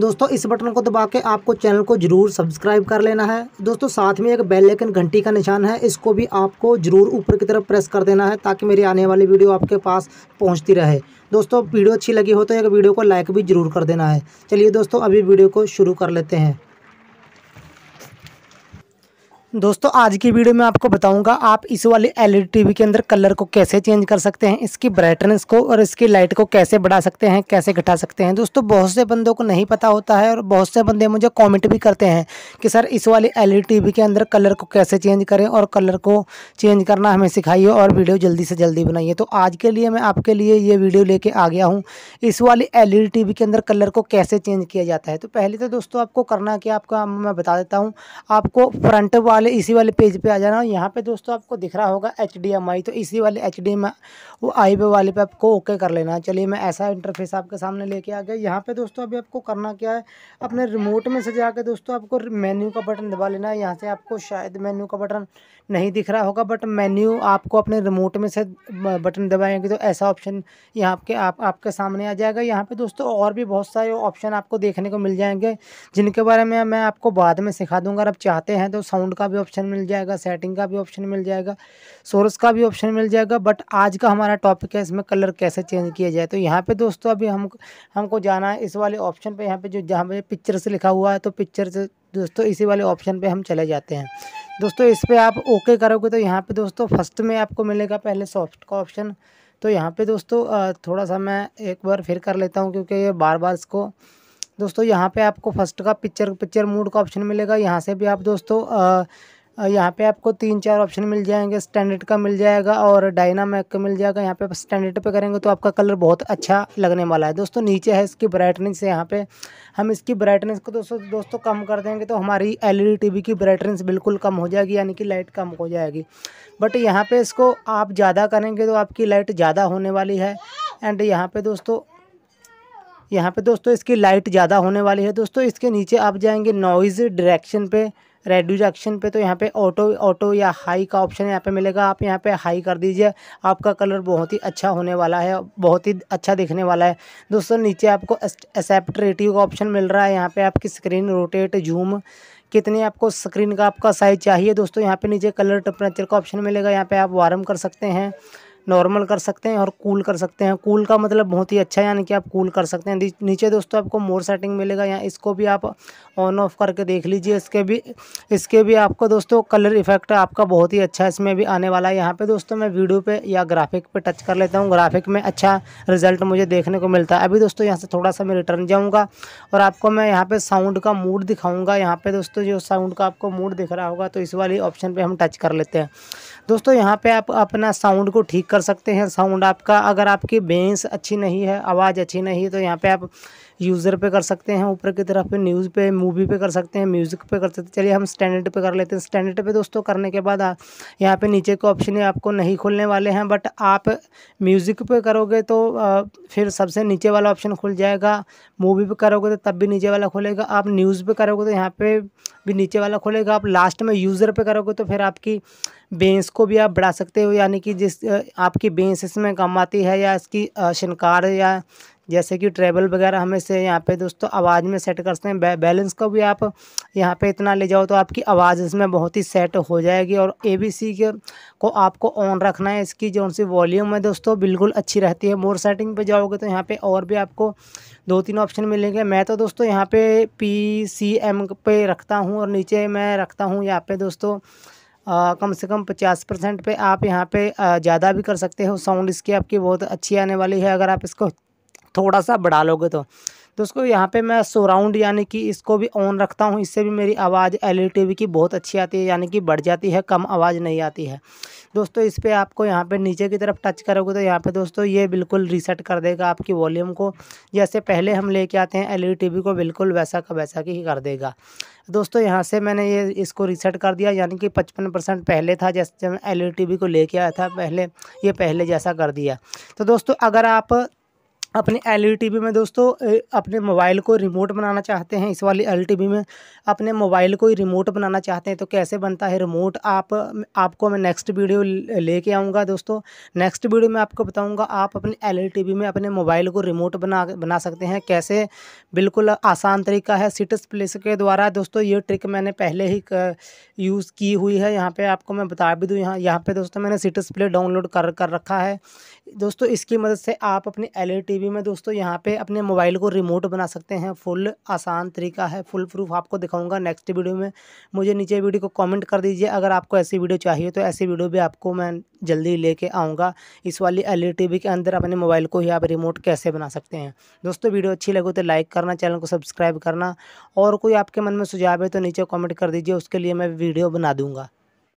दोस्तों इस बटन को दबा के आपको चैनल को जरूर सब्सक्राइब कर लेना है दोस्तों साथ में एक बेल लेकिन घंटी का निशान है इसको भी आपको जरूर ऊपर की तरफ प्रेस कर देना है ताकि मेरी आने वाली वीडियो आपके पास पहुंचती रहे दोस्तों वीडियो अच्छी लगी हो तो एक वीडियो को लाइक भी जरूर कर देना है चलिए दोस्तों अभी वीडियो को शुरू कर लेते हैं दोस्तों आज की वीडियो में आपको बताऊंगा आप इस वाली एलईडी टीवी के अंदर कलर को कैसे चेंज कर सकते हैं इसकी ब्राइटनेस को और इसकी लाइट को कैसे बढ़ा सकते हैं कैसे घटा सकते हैं दोस्तों बहुत से बंदों को नहीं पता होता है और बहुत से बंदे मुझे कमेंट भी करते हैं कि सर इस वाली एलईडी टीवी के अंदर कलर को कैसे चेंज करें और कलर को चेंज करना हमें सिखाइए और वीडियो जल्दी से जल्दी बनाइए तो आज के लिए मैं आपके लिए ये वीडियो लेके आ गया हूँ इस वाली एल टीवी के अंदर कलर को कैसे चेंज किया जाता है तो पहले तो दोस्तों आपको करना क्या आपका मैं बता देता हूँ आपको फ्रंट वाले पहले इसी वाले पेज पे आ जाना और यहाँ पे दोस्तों आपको दिख रहा होगा एच तो इसी वाले एच डी आई पे वाले पे आपको ओके कर लेना चलिए मैं ऐसा इंटरफेस आपके सामने लेके आ गया यहाँ पे दोस्तों अभी आपको करना क्या है अपने रिमोट में से जाके दोस्तों आपको मेन्यू का बटन दबा लेना है यहाँ से आपको शायद मेन्यू का बटन नहीं दिख रहा होगा बट मेन्यू आपको अपने रिमोट में से बटन दबाएंगे तो ऐसा ऑप्शन यहाँ के आप आपके सामने आ जाएगा यहाँ पे दोस्तों और भी बहुत सारे ऑप्शन आपको देखने को मिल जाएंगे जिनके बारे में मैं आपको बाद में सिखा दूँगा अगर आप चाहते हैं तो साउंड का भी ऑप्शन मिल जाएगा सेटिंग का भी ऑप्शन मिल जाएगा सोर्स का भी ऑप्शन मिल जाएगा बट आज का हमारा टॉपिक है इसमें कलर कैसे चेंज किया जाए तो यहाँ पे दोस्तों अभी हम हमको जाना है इस वाले ऑप्शन पे यहाँ पे जो जहाँ पे पिक्चर से लिखा हुआ है तो पिक्चर से दोस्तों इसी वाले ऑप्शन पर हम चले जाते हैं दोस्तों इस पर आप ओके करोगे तो यहाँ पर दोस्तों फर्स्ट में आपको मिलेगा पहले सॉफ्ट का ऑप्शन तो यहाँ पर दोस्तों थोड़ा सा मैं एक बार फिर कर लेता हूँ क्योंकि ये बार बार इसको दोस्तों यहाँ पे आपको फर्स्ट का पिक्चर पिक्चर मूड का ऑप्शन मिलेगा यहाँ से भी आप दोस्तों यहाँ पे आपको तीन चार ऑप्शन मिल जाएंगे स्टैंडर्ड का मिल जाएगा और डायनामैक का मिल जाएगा यहाँ पे स्टैंडर्ड पे करेंगे तो आपका कलर बहुत अच्छा लगने वाला है दोस्तों नीचे है इसकी ब्राइटनेस यहाँ पे हम इसकी ब्राइटनेस को दोस्तों दोस्तों कम कर देंगे तो हमारी एलईडी टीवी e की ब्राइटनेस बिल्कुल कम हो जाएगी यानी कि लाइट कम हो जाएगी बट यहाँ पर इसको आप ज़्यादा करेंगे तो आपकी लाइट ज़्यादा होने वाली है एंड यहाँ पर दोस्तों यहाँ पे दोस्तों इसकी लाइट ज़्यादा होने वाली है दोस्तों इसके नीचे आप जाएंगे नॉइज़ डायरेक्शन पे रेड्यूज एक्शन पे तो यहाँ पे ऑटो ऑटो या हाई का ऑप्शन यहाँ पे मिलेगा आप यहाँ पे हाई कर दीजिए आपका कलर बहुत ही अच्छा होने वाला है बहुत ही अच्छा दिखने वाला है दोस्तों नीचे आपको एक्सेप्ट रेटियो का ऑप्शन मिल रहा है यहाँ पे आपकी स्क्रीन रोटेट जूम कितने आपको स्क्रीन का आपका साइज़ चाहिए दोस्तों यहाँ पर नीचे कलर टेम्परेचर का ऑप्शन मिलेगा यहाँ पर आप वार्म कर सकते हैं नॉर्मल कर सकते हैं और कूल कर सकते हैं कूल का मतलब बहुत ही अच्छा यानी कि आप कूल कर सकते हैं नीचे दोस्तों आपको मोर सेटिंग मिलेगा यहाँ इसको भी आप ऑन ऑफ करके देख लीजिए इसके भी इसके भी आपको दोस्तों कलर इफेक्ट आपका बहुत ही अच्छा इसमें भी आने वाला है यहाँ पर दोस्तों मैं वीडियो पर या ग्राफिक पर टच कर लेता हूँ ग्राफिक में अच्छा रिजल्ट मुझे देखने को मिलता है अभी दोस्तों यहाँ से थोड़ा सा मैं रिटर्न जाऊँगा और आपको मैं यहाँ पर साउंड का मूड दिखाऊँगा यहाँ पर दोस्तों जो साउंड का आपको मूड दिख रहा होगा तो इस वाली ऑप्शन पर हम टच कर लेते हैं दोस्तों यहाँ पर आप अपना साउंड को ठीक कर सकते हैं साउंड आपका अगर आपकी बेंस अच्छी नहीं है आवाज़ अच्छी नहीं है तो यहाँ पे आप यूज़र पे कर सकते हैं ऊपर की तरफ पे न्यूज़ पे मूवी पे कर सकते हैं म्यूज़िक पे कर सकते हैं चलिए हम स्टैंडर्ड पे कर लेते हैं स्टैंडर्ड पे दोस्तों करने के बाद यहाँ पे नीचे के ऑप्शन आपको नहीं खुलने वाले हैं बट आप म्यूज़िक पे करोगे तो फिर सबसे नीचे वाला ऑप्शन खुल जाएगा मूवी पर करोगे तो तब भी नीचे वाला खुलेगा आप न्यूज़ पर करोगे तो यहाँ पर भी नीचे वाला खुलेगा आप लास्ट में यूज़र पर करोगे तो फिर आपकी बेंस को भी आप बढ़ा सकते हो यानी कि जिस आपकी बेंस इसमें कम आती है या इसकी शिनकार या जैसे कि ट्रेवल वगैरह हम इसे यहाँ पे दोस्तों आवाज़ में सेट कर सकते हैं बै, बैलेंस को भी आप यहाँ पे इतना ले जाओ तो आपकी आवाज़ इसमें बहुत ही सेट हो जाएगी और ए बी सी के को आपको ऑन रखना है इसकी जो उनसे वॉल्यूम है दोस्तों बिल्कुल अच्छी रहती है मोर सेटिंग पे जाओगे तो यहाँ पे और भी आपको दो तीन ऑप्शन मिलेंगे मैं तो दोस्तों यहाँ पर पी सी एम पे रखता हूँ और नीचे मैं रखता हूँ यहाँ पर दोस्तों आ, कम से कम पचास परसेंट पर आप यहाँ पे ज़्यादा भी कर सकते हो साउंड इसकी आपकी बहुत अच्छी आने वाली है अगर आप इसको थोड़ा सा बढ़ा लोगे तो दोस्तों यहाँ पे मैं सोराउंड यानी कि इसको भी ऑन रखता हूँ इससे भी मेरी आवाज़ एल ई e की बहुत अच्छी आती है यानी कि बढ़ जाती है कम आवाज़ नहीं आती है दोस्तों इस पर आपको यहाँ पे नीचे की तरफ टच करोगे तो यहाँ पे दोस्तों ये बिल्कुल रीसेट कर देगा आपकी वॉल्यूम को जैसे पहले हम लेके आते हैं एल ई e को बिल्कुल वैसा का वैसा ही कर देगा दोस्तों यहाँ से मैंने ये इसको रीसेट कर दिया यानी कि पचपन परसेंट पहले था जैसे मैं एल e को लेके आया था पहले ये पहले जैसा कर दिया तो दोस्तों अगर आप अपने एल ई e में दोस्तों अपने मोबाइल को रिमोट बनाना चाहते हैं इस वाली एल e में अपने मोबाइल को ही रिमोट बनाना चाहते हैं तो कैसे बनता है रिमोट आप आपको मैं नेक्स्ट वीडियो लेके आऊँगा दोस्तों नेक्स्ट वीडियो में आपको बताऊँगा आप अपने एल e में अपने मोबाइल को रिमोट बना बना सकते हैं कैसे बिल्कुल आसान तरीका है सिटस प्लेस के द्वारा दोस्तों ये ट्रिक मैंने पहले ही यूज़ की हुई है यहाँ पर आपको मैं बता भी दूँ यहाँ यहाँ पर दोस्तों मैंने सिटस प्ले डाउनलोड कर कर रखा है दोस्तों इसकी मदद से आप अपने एल टीवी में दोस्तों यहाँ पे अपने मोबाइल को रिमोट बना सकते हैं फुल आसान तरीका है फुल प्रूफ आपको दिखाऊंगा नेक्स्ट वीडियो में मुझे नीचे वीडियो को कमेंट कर दीजिए अगर आपको ऐसी वीडियो चाहिए तो ऐसी वीडियो भी आपको मैं जल्दी लेके आऊँगा इस वाली एल टीवी e के अंदर अपने मोबाइल को ही आप रिमोट कैसे बना सकते हैं दोस्तों वीडियो अच्छी लगे तो लाइक करना चैनल को सब्सक्राइब करना और कोई आपके मन में सुझाव है तो नीचे कॉमेंट कर दीजिए उसके लिए मैं वीडियो बना दूँगा